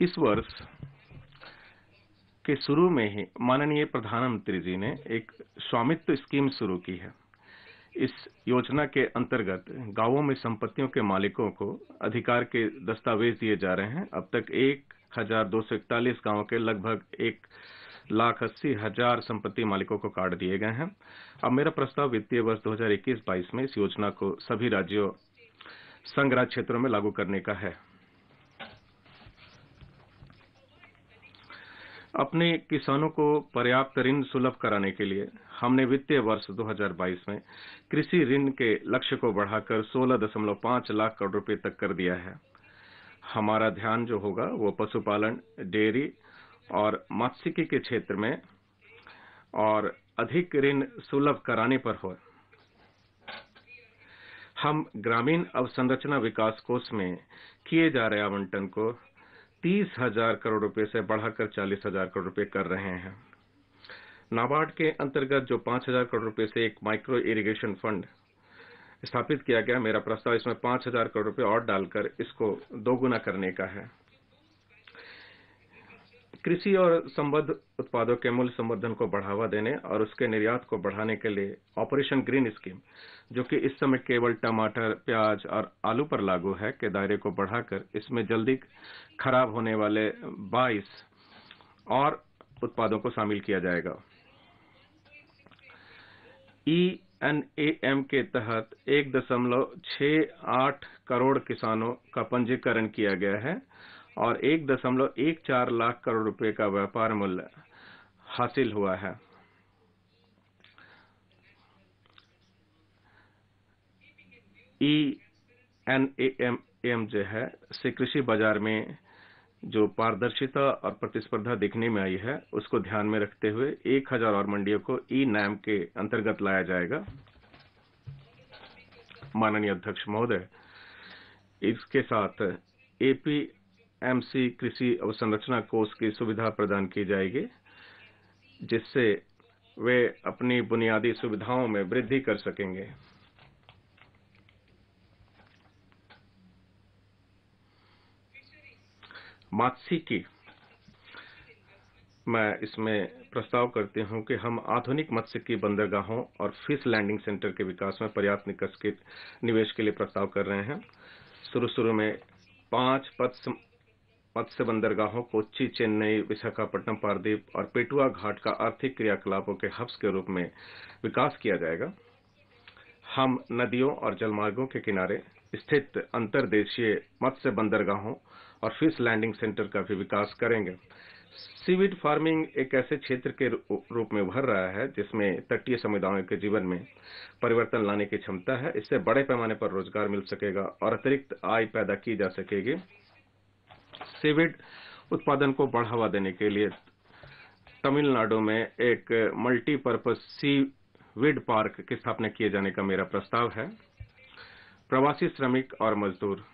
इस वर्ष के शुरू में ही माननीय प्रधानमंत्री जी ने एक स्वामित्व स्कीम शुरू की है इस योजना के अंतर्गत गांवों में संपत्तियों के मालिकों को अधिकार के दस्तावेज दिए जा रहे हैं अब तक एक हजार दो सौ इकतालीस गाँव के लगभग एक लाख अस्सी हजार संपत्ति मालिकों को कार्ड दिए गए हैं अब मेरा प्रस्ताव वित्तीय वर्ष 2021-22 में इस योजना को सभी राज्यों राज्य क्षेत्रों में लागू करने का है अपने किसानों को पर्याप्त ऋण सुलभ कराने के लिए हमने वित्तीय वर्ष 2022 में कृषि ऋण के लक्ष्य को बढ़ाकर 16.5 लाख करोड़ रुपए तक कर दिया है हमारा ध्यान जो होगा वो पशुपालन डेयरी और मात्स्यिकी के क्षेत्र में और अधिक ऋण सुलभ कराने पर हो हम ग्रामीण अवसंरचना विकास कोष में किए जा रहे आवंटन को तीस हजार करोड़ रुपए से बढ़ाकर चालीस हजार करोड़ रुपए कर रहे हैं नाबार्ड के अंतर्गत जो पांच हजार करोड़ रुपए से एक माइक्रो इरिगेशन फंड स्थापित किया गया मेरा प्रस्ताव इसमें पांच हजार करोड़ रुपए और डालकर इसको दोगुना करने का है कृषि और संबद्ध उत्पादों के मूल्य संवर्धन को बढ़ावा देने और उसके निर्यात को बढ़ाने के लिए ऑपरेशन ग्रीन स्कीम जो कि इस समय केवल टमाटर प्याज और आलू पर लागू है के दायरे को बढ़ाकर इसमें जल्दी खराब होने वाले 22 और उत्पादों को शामिल किया जाएगा ई एन ए एम के तहत एक दशमलव छह आठ करोड़ किसानों का पंजीकरण किया गया है और एक दशमलव एक चार लाख करोड़ रुपए का व्यापार मूल्य हासिल हुआ है E N A M M जो है से कृषि बाजार में जो पारदर्शिता और प्रतिस्पर्धा दिखने में आई है उसको ध्यान में रखते हुए एक हजार और मंडियों को ई e नैम के अंतर्गत लाया जाएगा माननीय अध्यक्ष महोदय इसके साथ एपी एमसी कृषि अवसंरचना कोष की सुविधा प्रदान की जाएगी जिससे वे अपनी बुनियादी सुविधाओं में वृद्धि कर सकेंगे मात्स्यिकी मैं इसमें प्रस्ताव करती हूं कि हम आधुनिक मत्स्यिकी बंदरगाहों और फिश लैंडिंग सेंटर के विकास में पर्याप्त निकस के निवेश के लिए प्रस्ताव कर रहे हैं शुरू शुरू में पांच पद मत्स्य बंदरगाहों कोच्चि चेन्नई विशाखापट्टनम पारदीप और पेटुआ घाट का आर्थिक क्रियाकलापों के हब्स के रूप में विकास किया जाएगा हम नदियों और जलमार्गों के किनारे स्थित अंतर्देशीय मत्स्य बंदरगाहों और फिश लैंडिंग सेंटर का भी विकास करेंगे सीविड फार्मिंग एक ऐसे क्षेत्र के रूप में उभर रहा है जिसमें तटीय समुदायों के जीवन में परिवर्तन लाने की क्षमता है इससे बड़े पैमाने पर रोजगार मिल सकेगा और अतिरिक्त आय पैदा की जा सकेगी सीविड उत्पादन को बढ़ावा देने के लिए तमिलनाडु में एक मल्टीपर्पज सीविड पार्क की स्थापना किए जाने का मेरा प्रस्ताव है प्रवासी श्रमिक और मजदूर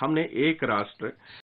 हमने एक राष्ट्र